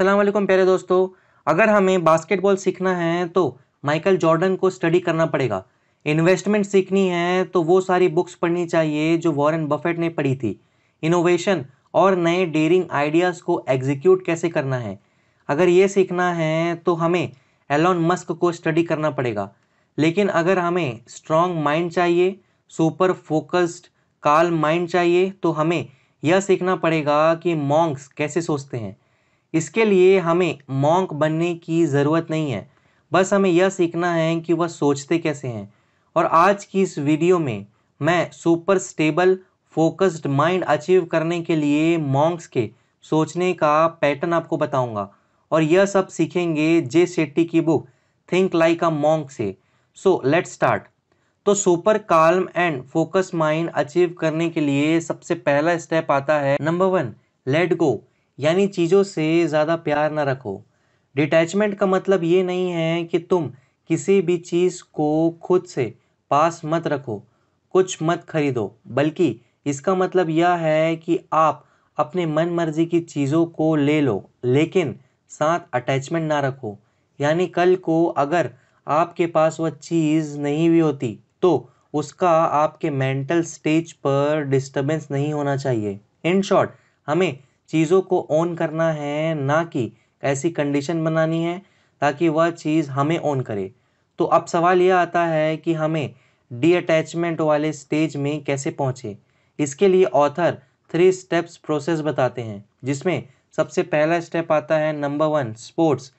असलम प्यारे दोस्तों अगर हमें बास्केटबॉल सीखना है तो माइकल जॉर्डन को स्टडी करना पड़ेगा इन्वेस्टमेंट सीखनी है तो वो सारी बुक्स पढ़नी चाहिए जो वॉरेन बफेट ने पढ़ी थी इनोवेशन और नए डेरिंग आइडियाज़ को एग्जीक्यूट कैसे करना है अगर ये सीखना है तो हमें एलॉन मस्क को स्टडी करना पड़ेगा लेकिन अगर हमें स्ट्रॉन्ग माइंड चाहिए सुपर फोकस्ड काल माइंड चाहिए तो हमें यह सीखना पड़ेगा कि मॉन्ग्स कैसे सोचते हैं इसके लिए हमें मॉन्क बनने की ज़रूरत नहीं है बस हमें यह सीखना है कि वह सोचते कैसे हैं और आज की इस वीडियो में मैं super stable focused mind achieve करने के लिए मॉन्क्स के सोचने का पैटर्न आपको बताऊंगा और यह सब सीखेंगे जे शेट्टी की book think like a monk से सो लेट्स स्टार्ट तो super calm and focus mind achieve करने के लिए सबसे पहला स्टेप आता है नंबर वन लेट गो यानी चीज़ों से ज़्यादा प्यार ना रखो डिटैचमेंट का मतलब ये नहीं है कि तुम किसी भी चीज़ को खुद से पास मत रखो कुछ मत खरीदो बल्कि इसका मतलब यह है कि आप अपने मन मर्जी की चीज़ों को ले लो लेकिन साथ अटैचमेंट ना रखो यानी कल को अगर आपके पास वह चीज़ नहीं भी होती तो उसका आपके मेंटल स्टेज पर डिस्टरबेंस नहीं होना चाहिए इन शॉर्ट हमें चीज़ों को ऑन करना है ना कि ऐसी कंडीशन बनानी है ताकि वह चीज़ हमें ऑन करे तो अब सवाल यह आता है कि हमें डीअटैचमेंट वाले स्टेज में कैसे पहुँचे इसके लिए ऑथर थ्री स्टेप्स प्रोसेस बताते हैं जिसमें सबसे पहला स्टेप आता है नंबर वन स्पोर्ट्स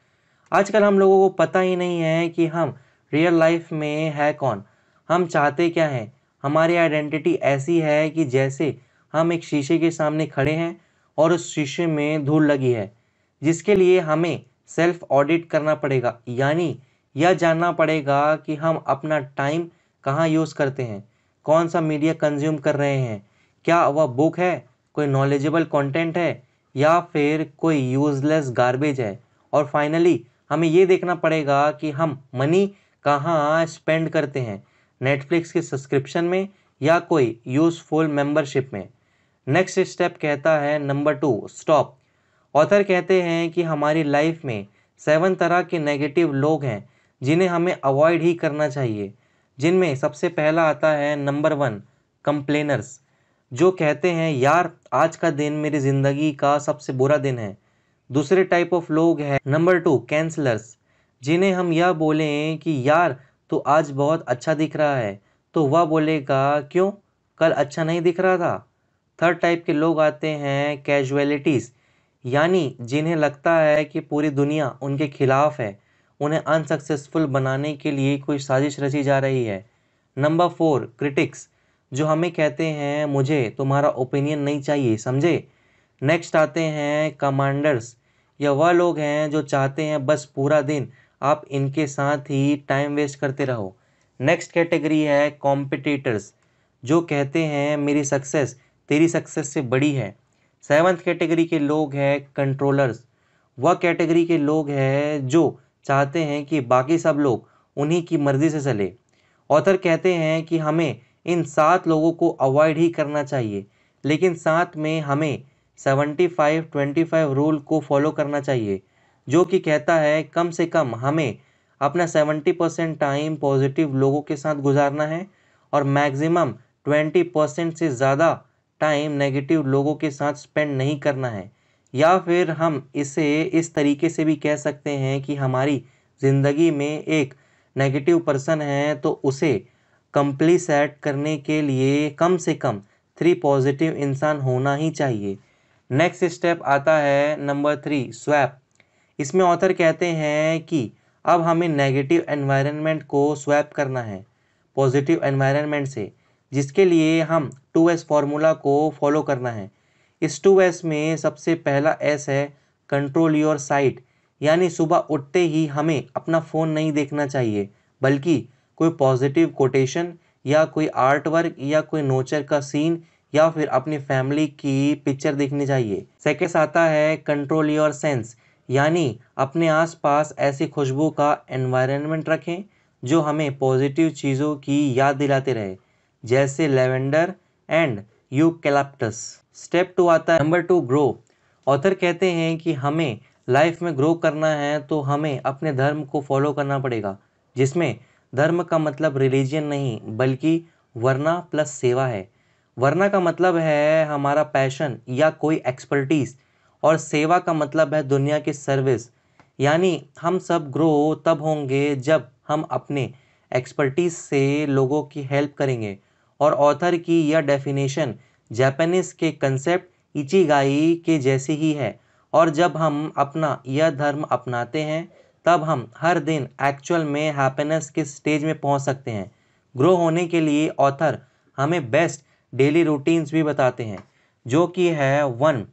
आजकल हम लोगों को पता ही नहीं है कि हम रियल लाइफ में है कौन हम चाहते क्या हैं हमारी आइडेंटिटी ऐसी है कि जैसे हम एक शीशे के सामने खड़े हैं और उस शीशे में धूल लगी है जिसके लिए हमें सेल्फ ऑडिट करना पड़ेगा यानी यह जानना पड़ेगा कि हम अपना टाइम कहाँ यूज़ करते हैं कौन सा मीडिया कंज्यूम कर रहे हैं क्या वह बुक है कोई नॉलेजेबल कंटेंट है या फिर कोई यूज़लेस गार्बेज है और फाइनली हमें ये देखना पड़ेगा कि हम मनी कहाँ स्पेंड करते हैं नेटफ्लिक्स के सब्सक्रिप्शन में या कोई यूज़फुल मेंबरशिप में नेक्स्ट स्टेप कहता है नंबर टू स्टॉप ऑथर कहते हैं कि हमारी लाइफ में सेवन तरह के नेगेटिव लोग हैं जिन्हें हमें अवॉइड ही करना चाहिए जिनमें सबसे पहला आता है नंबर वन कंप्लेनर्स जो कहते हैं यार आज का दिन मेरी ज़िंदगी का सबसे बुरा दिन है दूसरे टाइप ऑफ लोग हैं नंबर टू कैंसलर्स जिन्हें हम यह बोलें कि यार तो आज बहुत अच्छा दिख रहा है तो वह बोलेगा क्यों कल अच्छा नहीं दिख रहा था थर्ड टाइप के लोग आते हैं कैजुअलिटीज़ यानी जिन्हें लगता है कि पूरी दुनिया उनके खिलाफ़ है उन्हें अनसक्सेसफुल बनाने के लिए कोई साजिश रची जा रही है नंबर फोर क्रिटिक्स जो हमें कहते हैं मुझे तुम्हारा ओपिनियन नहीं चाहिए समझे नेक्स्ट आते हैं कमांडर्स या वह लोग हैं जो चाहते हैं बस पूरा दिन आप इनके साथ ही टाइम वेस्ट करते रहो नेक्स्ट कैटेगरी है कॉम्पिटिटर्स जो कहते हैं मेरी सक्सेस तेरी सक्सेस से बड़ी है सेवन्थ कैटेगरी के लोग हैं कंट्रोलर्स वह कैटेगरी के लोग हैं जो चाहते हैं कि बाकी सब लोग उन्हीं की मर्ज़ी से चले ऑथर कहते हैं कि हमें इन सात लोगों को अवॉइड ही करना चाहिए लेकिन साथ में हमें seventy five twenty five rule को फॉलो करना चाहिए जो कि कहता है कम से कम हमें अपना सेवेंटी परसेंट टाइम पॉजिटिव लोगों के साथ गुजारना है और मैक्सिमम ट्वेंटी परसेंट से ज़्यादा टाइम नेगेटिव लोगों के साथ स्पेंड नहीं करना है या फिर हम इसे इस तरीके से भी कह सकते हैं कि हमारी ज़िंदगी में एक नेगेटिव पर्सन है तो उसे कम्पली सेट करने के लिए कम से कम थ्री पॉजिटिव इंसान होना ही चाहिए नेक्स्ट स्टेप आता है नंबर थ्री स्वैप इसमें ऑथर कहते हैं कि अब हमें नेगेटिव एनवायरनमेंट को स्वैप करना है पॉजिटिव एनवायरनमेंट से जिसके लिए हम टू एस फार्मूला को फॉलो करना है इस टू एस में सबसे पहला एस है कंट्रोल योर साइट यानी सुबह उठते ही हमें अपना फ़ोन नहीं देखना चाहिए बल्कि कोई पॉजिटिव कोटेशन या कोई आर्ट वर्क या कोई नोचर का सीन या फिर अपनी फैमिली की पिक्चर देखनी चाहिए सेकेंड आता है कंट्रोल योर सेंस यानी अपने आसपास ऐसी खुशबू का एनवायरनमेंट रखें जो हमें पॉजिटिव चीज़ों की याद दिलाते रहे जैसे lavender and eucalyptus step two आता है नंबर टू ग्रो ऑथर कहते हैं कि हमें लाइफ में ग्रो करना है तो हमें अपने धर्म को फॉलो करना पड़ेगा जिसमें धर्म का मतलब रिलीजन नहीं बल्कि वरना प्लस सेवा है वरना का मतलब है हमारा पैशन या कोई एक्सपर्टीज़ और सेवा का मतलब है दुनिया की सर्विस यानी हम सब ग्रो तब होंगे जब हम अपने एक्सपर्टीज़ से लोगों की हेल्प करेंगे और ऑथर की यह डेफिनेशन जापानीज के कंसेप्ट इचिगाई के जैसी ही है और जब हम अपना यह धर्म अपनाते हैं तब हम हर दिन एक्चुअल में हैप्पीनेस के स्टेज में पहुंच सकते हैं ग्रो होने के लिए ऑथर हमें बेस्ट डेली रूटीन्स भी बताते हैं जो कि है वन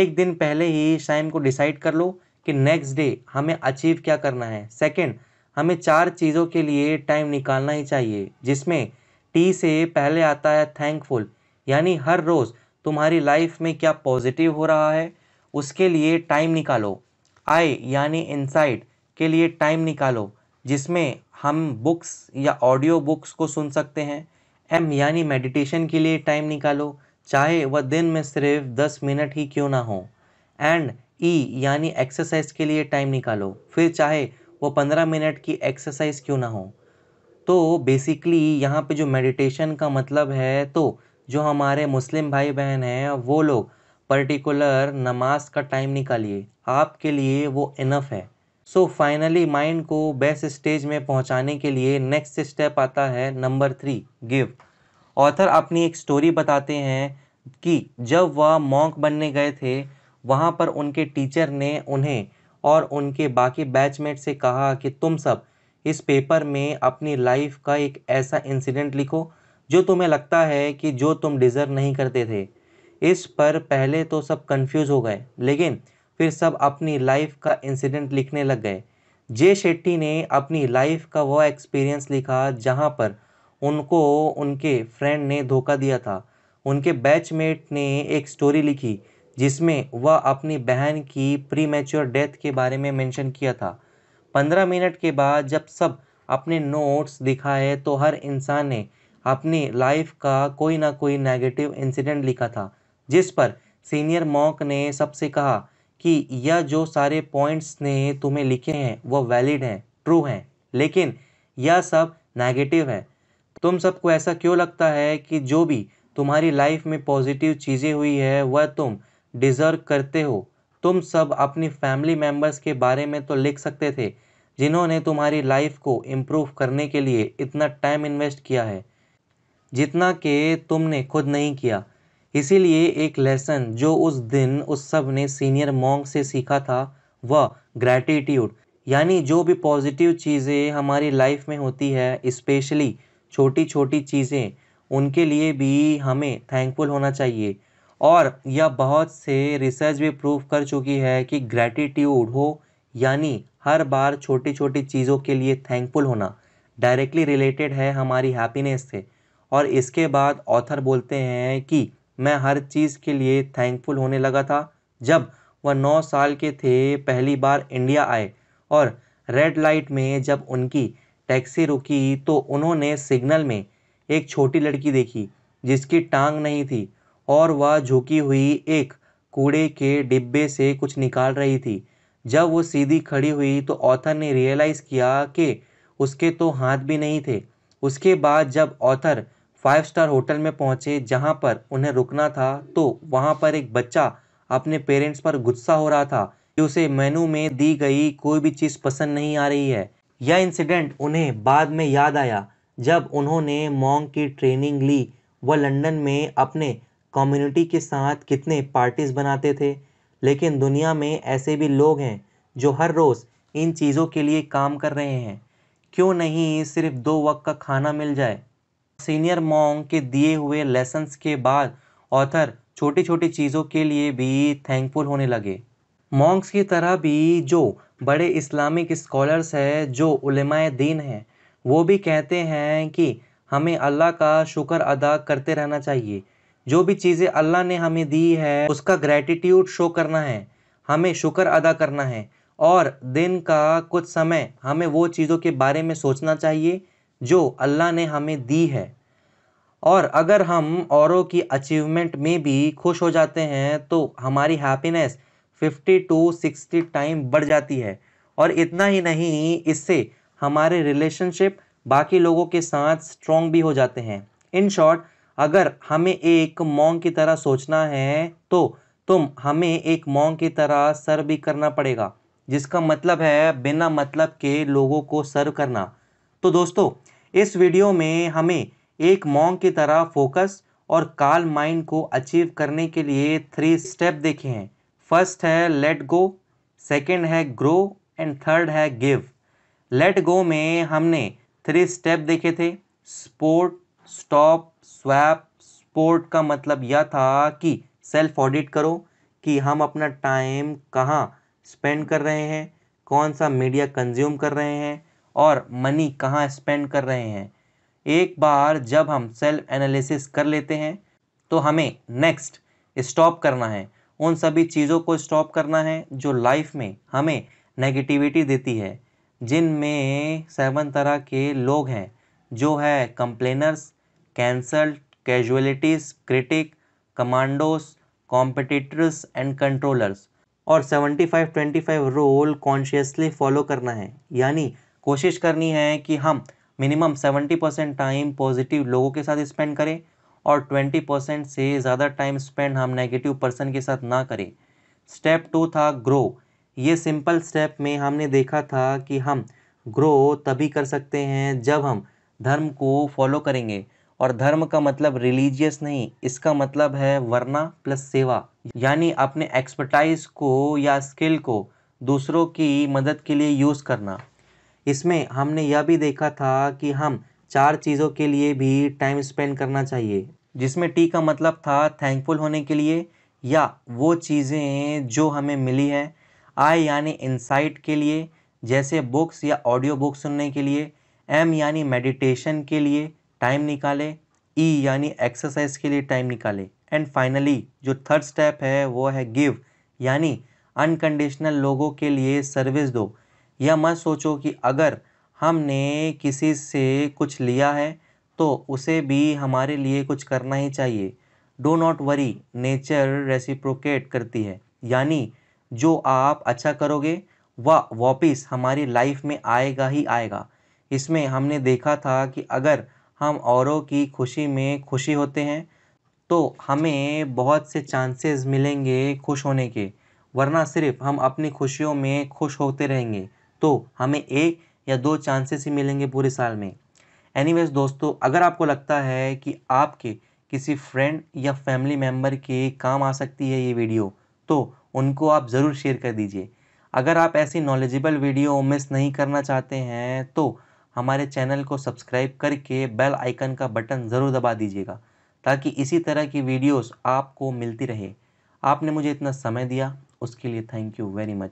एक दिन पहले ही शाइम को डिसाइड कर लो कि नेक्स्ट डे हमें अचीव क्या करना है सेकंड हमें चार चीज़ों के लिए टाइम निकालना ही चाहिए जिसमें टी से पहले आता है थैंकफुल यानी हर रोज़ तुम्हारी लाइफ में क्या पॉजिटिव हो रहा है उसके लिए टाइम निकालो आई यानी इनसाइट के लिए टाइम निकालो जिसमें हम बुक्स या ऑडियो बुक्स को सुन सकते हैं एम यानी मेडिटेशन के लिए टाइम निकालो चाहे वह दिन में सिर्फ दस मिनट ही क्यों ना हो एंड ई e, यानी एक्सरसाइज के लिए टाइम निकालो फिर चाहे वो पंद्रह मिनट की एक्सरसाइज क्यों ना हो तो बेसिकली यहाँ पे जो मेडिटेशन का मतलब है तो जो हमारे मुस्लिम भाई बहन हैं वो लोग पर्टिकुलर नमाज का टाइम निकालिए आपके लिए वो इनफ है सो फाइनली माइंड को बेस्ट स्टेज में पहुंचाने के लिए नेक्स्ट स्टेप आता है नंबर थ्री गिव ऑथर अपनी एक स्टोरी बताते हैं कि जब वह मॉन्क बनने गए थे वहाँ पर उनके टीचर ने उन्हें और उनके बाकी बैचमेट से कहा कि तुम सब इस पेपर में अपनी लाइफ का एक ऐसा इंसिडेंट लिखो जो तुम्हें लगता है कि जो तुम डिज़र्व नहीं करते थे इस पर पहले तो सब कंफ्यूज हो गए लेकिन फिर सब अपनी लाइफ का इंसिडेंट लिखने लग गए जे शेट्टी ने अपनी लाइफ का वह एक्सपीरियंस लिखा जहाँ पर उनको उनके फ्रेंड ने धोखा दिया था उनके बैचमेट ने एक स्टोरी लिखी जिसमें वह अपनी बहन की प्री डेथ के बारे में मेंशन किया था पंद्रह मिनट के बाद जब सब अपने नोट्स दिखाए तो हर इंसान ने अपनी लाइफ का कोई ना कोई नेगेटिव इंसिडेंट लिखा था जिस पर सीनियर मॉक ने सबसे कहा कि यह जो सारे पॉइंट्स ने तुम्हें लिखे हैं वो वैलिड हैं ट्रू हैं लेकिन यह सब नेगेटिव है तुम सबको ऐसा क्यों लगता है कि जो भी तुम्हारी लाइफ में पॉजिटिव चीज़ें हुई है वह तुम डिज़र्व करते हो तुम सब अपनी फैमिली मेम्बर्स के बारे में तो लिख सकते थे जिन्होंने तुम्हारी लाइफ को इम्प्रूव करने के लिए इतना टाइम इन्वेस्ट किया है जितना कि तुमने खुद नहीं किया इसीलिए एक लेसन जो उस दिन उस सब ने सीनियर मॉन्ग से सीखा था वह ग्रैटिट्यूड यानी जो भी पॉजिटिव चीज़ें हमारी लाइफ में होती है स्पेशली छोटी छोटी चीज़ें उनके लिए भी हमें थैंकफुल होना चाहिए और यह बहुत से रिसर्च भी प्रूव कर चुकी है कि ग्रैटिट्यूड हो यानी हर बार छोटी छोटी चीज़ों के लिए थैंकफुल होना डायरेक्टली रिलेटेड है हमारी हैप्पीनेस से और इसके बाद ऑथर बोलते हैं कि मैं हर चीज़ के लिए थैंकफुल होने लगा था जब वह नौ साल के थे पहली बार इंडिया आए और रेड लाइट में जब उनकी टैक्सी रुकी तो उन्होंने सिग्नल में एक छोटी लड़की देखी जिसकी टांग नहीं थी और वह झुकी हुई एक कूड़े के डिब्बे से कुछ निकाल रही थी जब वो सीधी खड़ी हुई तो ऑथर ने रियलाइज़ किया कि उसके तो हाथ भी नहीं थे उसके बाद जब ऑथर फाइव स्टार होटल में पहुंचे जहां पर उन्हें रुकना था तो वहां पर एक बच्चा अपने पेरेंट्स पर गुस्सा हो रहा था कि उसे मेनू में दी गई कोई भी चीज़ पसंद नहीं आ रही है यह इंसिडेंट उन्हें बाद में याद आया जब उन्होंने मोंग की ट्रेनिंग ली वह लंदन में अपने कम्युनिटी के साथ कितने पार्टीज़ बनाते थे लेकिन दुनिया में ऐसे भी लोग हैं जो हर रोज़ इन चीज़ों के लिए काम कर रहे हैं क्यों नहीं सिर्फ दो वक्त का खाना मिल जाए सीनियर मोंग के दिए हुए लेसन्स के बाद ऑथर छोटी छोटी चीज़ों के लिए भी थैंकफुल होने लगे मॉन्ग्स की तरह भी जो बड़े इस्लामिक स्कॉलर्स हैं जो उलमाए दीन हैं वो भी कहते हैं कि हमें अल्लाह का शुक्र अदा करते रहना चाहिए जो भी चीज़ें अल्लाह ने हमें दी है उसका ग्रैटिट्यूड शो करना है हमें शुक्र अदा करना है और दिन का कुछ समय हमें वो चीज़ों के बारे में सोचना चाहिए जो अल्लाह ने हमें दी है और अगर हम औरों की अचीवमेंट में भी खुश हो जाते हैं तो हमारी हैप्पीनेस 50 टू 60 टाइम बढ़ जाती है और इतना ही नहीं इससे हमारे रिलेशनशिप बाकी लोगों के साथ स्ट्रॉन्ग भी हो जाते हैं इन शॉर्ट अगर हमें एक मोंग की तरह सोचना है तो तुम हमें एक मोंग की तरह सर्व भी करना पड़ेगा जिसका मतलब है बिना मतलब के लोगों को सर्व करना तो दोस्तों इस वीडियो में हमें एक मोंग की तरह फोकस और काल माइंड को अचीव करने के लिए थ्री स्टेप देखे हैं फर्स्ट है लेट गो सेकंड है ग्रो एंड थर्ड है गिव लेट गो में हमने थ्री स्टेप देखे थे स्पोर्ट स्टॉप स्वैप स्पोर्ट का मतलब यह था कि सेल्फ ऑडिट करो कि हम अपना टाइम कहाँ स्पेंड कर रहे हैं कौन सा मीडिया कंज्यूम कर रहे हैं और मनी कहाँ स्पेंड कर रहे हैं एक बार जब हम सेल्फ एनालिसिस कर लेते हैं तो हमें नेक्स्ट स्टॉप करना है उन सभी चीज़ों को स्टॉप करना है जो लाइफ में हमें नेगेटिविटी देती है जिनमें सेवन तरह के लोग हैं जो है complainers cancelled casualties critic commandos competitors and controllers और 75-25 रोल कॉन्शियसली फॉलो करना है यानी कोशिश करनी है कि हम मिनिमम 70 परसेंट टाइम पॉजिटिव लोगों के साथ स्पेंड करें और 20 परसेंट से ज़्यादा टाइम स्पेंड हम नेगेटिव पर्सन के साथ ना करें स्टेप टू था ग्रो ये सिंपल स्टेप में हमने देखा था कि हम ग्रो तभी कर सकते हैं जब हम धर्म को फॉलो करेंगे और धर्म का मतलब रिलीजियस नहीं इसका मतलब है वरना प्लस सेवा यानी अपने एक्सपर्टाइज को या स्किल को दूसरों की मदद के लिए यूज़ करना इसमें हमने यह भी देखा था कि हम चार चीज़ों के लिए भी टाइम स्पेंड करना चाहिए जिसमें टी का मतलब था थैंकफुल होने के लिए या वो चीज़ें जो हमें मिली है आई यानी इंसाइट के लिए जैसे बुक्स या ऑडियो बुक सुनने के लिए एम यानी मेडिटेशन के लिए टाइम निकालें ई e, यानी एक्सरसाइज के लिए टाइम निकालें एंड फाइनली जो थर्ड स्टेप है वो है गिव यानी अनकंडीशनल लोगों के लिए सर्विस दो या मत सोचो कि अगर हमने किसी से कुछ लिया है तो उसे भी हमारे लिए कुछ करना ही चाहिए do not worry nature reciprocate करती है यानी जो आप अच्छा करोगे वह वा हमारी लाइफ में आएगा ही आएगा इसमें हमने देखा था कि अगर हम औरों की खुशी में खुशी होते हैं तो हमें बहुत से चांसेस मिलेंगे खुश होने के वरना सिर्फ हम अपनी खुशियों में खुश होते रहेंगे तो हमें एक या दो चांसेस ही मिलेंगे पूरे साल में एनीवेज दोस्तों अगर आपको लगता है कि आपके किसी फ्रेंड या फैमिली मेम्बर के काम आ सकती है ये वीडियो तो उनको आप ज़रूर शेयर कर दीजिए अगर आप ऐसी नॉलेजेबल वीडियो मिस नहीं करना चाहते हैं तो हमारे चैनल को सब्सक्राइब करके बेल आइकन का बटन ज़रूर दबा दीजिएगा ताकि इसी तरह की वीडियोस आपको मिलती रहे आपने मुझे इतना समय दिया उसके लिए थैंक यू वेरी मच